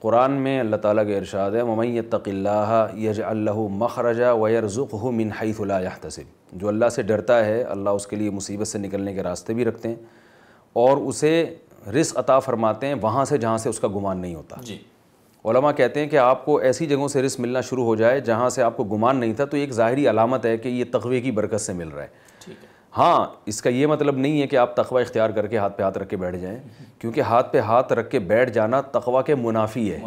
قرآن میں اللہ تعالیٰ کے ارشاد ہے ممیت اللہ یج اللہ مخرجہ ویر ذک ہو لا الحت جو اللہ سے ڈرتا ہے اللہ اس کے لیے مصیبت سے نکلنے کے راستے بھی رکھتے ہیں اور اسے رزق عطا فرماتے ہیں وہاں سے جہاں سے اس کا گمان نہیں ہوتا جی علماء کہتے ہیں کہ آپ کو ایسی جگہوں سے رزق ملنا شروع ہو جائے جہاں سے آپ کو گمان نہیں تھا تو ایک ظاہری علامت ہے کہ یہ تقوی کی برکت سے مل رہا ہے ٹھیک ہے ہاں اس کا یہ مطلب نہیں ہے کہ آپ تقوی اختیار کر کے ہاتھ پہ ہاتھ رکھ کے بیٹھ جائیں کیونکہ ہاتھ پہ ہاتھ رکھ کے بیٹھ جانا تقوی کے منافی ہے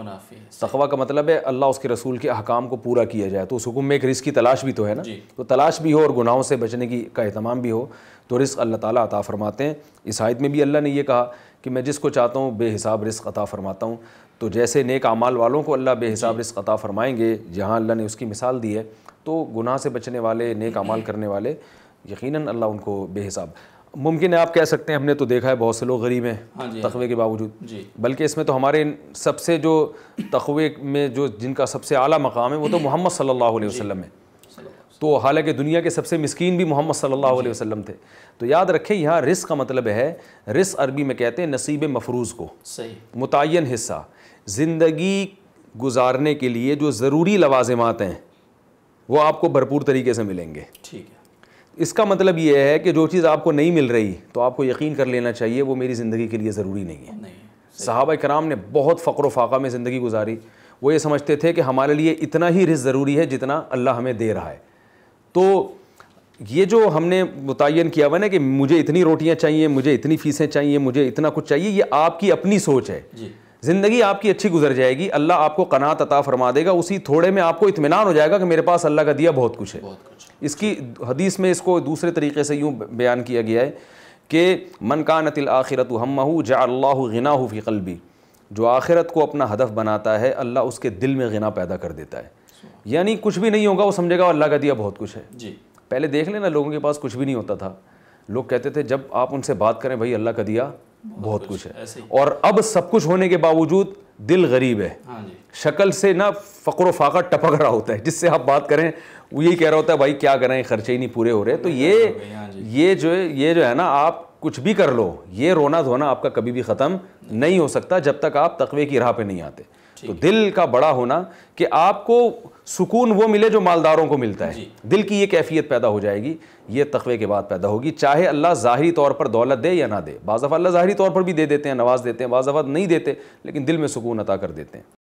تقوی کا مطلب ہے اللہ اس کے رسول کے احکام کو پورا کیا جائے تو اس حکم میں ایک رزق کی تلاش بھی تو ہے نا جی۔ تو تلاش بھی ہو اور گناہوں سے بچنے کی کا اہتمام بھی ہو تو رزق اللہ تعالیٰ عطا فرماتے ہیں اس آیت میں بھی اللہ نے یہ کہا کہ میں جس کو چاہتا ہوں بے حساب رزق عطا فرماتا ہوں تو جیسے نیک اعمال والوں کو اللہ بے حساب جی۔ رزق عطا فرمائیں گے جہاں اللہ نے اس کی مثال دی ہے تو گناہ سے بچنے والے نیک اعمال کرنے والے یقیناً اللہ ان کو بے حساب ممکن ہے آپ کہہ سکتے ہیں ہم نے تو دیکھا ہے بہت سے لوگ غریب ہیں ہاں جی، ہاں۔ تقوی کے باوجود جی۔ بلکہ اس میں تو ہمارے سب سے جو تخوے میں جو جن کا سب سے اعلیٰ مقام ہے وہ تو محمد صلی اللہ علیہ جی۔ وسلم ہے تو حالانکہ دنیا کے سب سے مسکین بھی محمد صلی اللہ علیہ وسلم تھے تو یاد رکھیں یہاں رزق کا مطلب ہے رزق عربی میں کہتے ہیں نصیب مفروض کو متعین حصہ زندگی گزارنے کے لیے جو ضروری لوازمات ہیں وہ آپ کو بھرپور طریقے سے ملیں گے ٹھیک ہے اس کا مطلب یہ ہے کہ جو چیز آپ کو نہیں مل رہی تو آپ کو یقین کر لینا چاہیے وہ میری زندگی کے لیے ضروری نہیں ہے صحابہ کرام نے بہت فقر و فاقہ میں زندگی گزاری وہ یہ سمجھتے تھے کہ ہمارے لیے اتنا ہی رزق ضروری ہے جتنا اللہ ہمیں دے رہا ہے تو یہ جو ہم نے متعین کیا ہوا نا کہ مجھے اتنی روٹیاں چاہیے مجھے اتنی فیسیں چاہیے مجھے اتنا کچھ چاہیے یہ آپ کی اپنی سوچ ہے جی زندگی آپ کی اچھی گزر جائے گی اللہ آپ کو قناعت عطا فرما دے گا اسی تھوڑے میں آپ کو اطمینان ہو جائے گا کہ میرے پاس اللہ کا دیا بہت کچھ ہے بہت کچھ اس کی حدیث میں اس کو دوسرے طریقے سے یوں بیان کیا گیا ہے کہ من کانت و ہم جا اللہ غنا فی بھی جو آخرت کو اپنا ہدف بناتا ہے اللہ اس کے دل میں غنا پیدا کر دیتا ہے یعنی کچھ بھی نہیں ہوگا وہ سمجھے گا اللہ کا دیا بہت کچھ ہے جی پہلے دیکھ لیں نا لوگوں کے پاس کچھ بھی نہیں ہوتا تھا لوگ کہتے تھے جب آپ ان سے بات کریں بھائی اللہ کا دیا بہت کچھ ہے اور اب سب کچھ ہونے کے باوجود دل غریب ہے ہاں جی۔ شکل سے نا و فاقہ ٹپک رہا ہوتا ہے جس سے آپ بات کریں وہ یہی کہہ رہا ہوتا ہے بھائی کیا کریں خرچے ہی نہیں پورے ہو رہے تو یہ ہاں جی۔ جو یہ جو ہے نا آپ کچھ بھی کر لو یہ رونا دھونا آپ کا کبھی بھی ختم نہیں ہو سکتا جب تک آپ تقوی کی راہ پہ نہیں آتے تو دل کا بڑا ہونا کہ آپ کو سکون وہ ملے جو مالداروں کو ملتا ہے جی۔ دل کی یہ کیفیت پیدا ہو جائے گی یہ تقوی کے بعد پیدا ہوگی چاہے اللہ ظاہری طور پر دولت دے یا نہ دے بعض دفعہ اللہ ظاہری طور پر بھی دے دیتے ہیں نواز دیتے ہیں بعض دفعہ نہیں دیتے لیکن دل میں سکون عطا کر دیتے ہیں